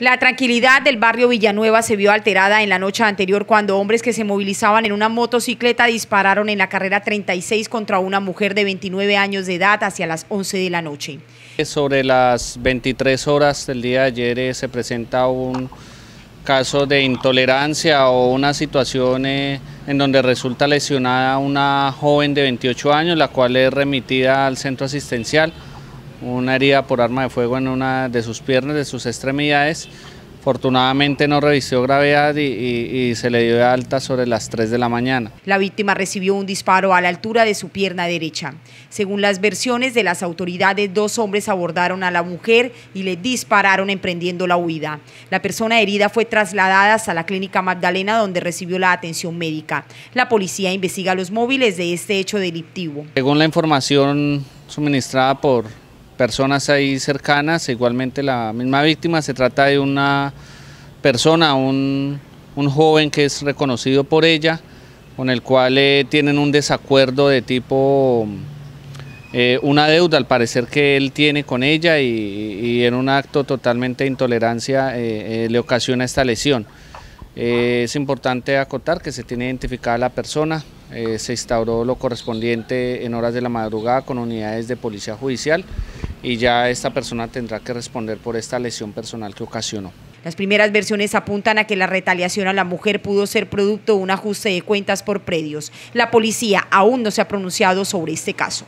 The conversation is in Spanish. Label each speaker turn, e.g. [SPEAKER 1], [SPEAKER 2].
[SPEAKER 1] La tranquilidad del barrio Villanueva se vio alterada en la noche anterior cuando hombres que se movilizaban en una motocicleta dispararon en la carrera 36 contra una mujer de 29 años de edad hacia las 11 de la noche.
[SPEAKER 2] Sobre las 23 horas del día de ayer eh, se presenta un caso de intolerancia o una situación eh, en donde resulta lesionada una joven de 28 años, la cual es remitida al centro asistencial una herida por arma de fuego en una de sus piernas, de sus extremidades. Afortunadamente no revistió gravedad y, y, se le dio de alta sobre las 3 de la mañana.
[SPEAKER 1] La víctima recibió un disparo a la altura de su pierna derecha. Según las versiones de las autoridades, dos hombres abordaron a la mujer y le dispararon emprendiendo la huida. La persona herida fue trasladada a la clínica Magdalena donde recibió la atención médica. La policía investiga los móviles de este hecho delictivo.
[SPEAKER 2] Según la información suministrada por personas ahí cercanas, igualmente la misma víctima, se trata de una persona, un, joven que es reconocido por ella, con el cual eh, tienen un desacuerdo de tipo, eh, una deuda al parecer que él tiene con ella y, en un acto totalmente de intolerancia eh, le ocasiona esta lesión. es importante acotar que se tiene identificada la persona, se instauró lo correspondiente en horas de la madrugada con unidades de policía judicial y ya esta persona tendrá que responder por esta lesión personal que ocasionó.
[SPEAKER 1] Las primeras versiones apuntan a que la retaliación a la mujer pudo ser producto de un ajuste de cuentas por predios. La policía aún no se ha pronunciado sobre este caso.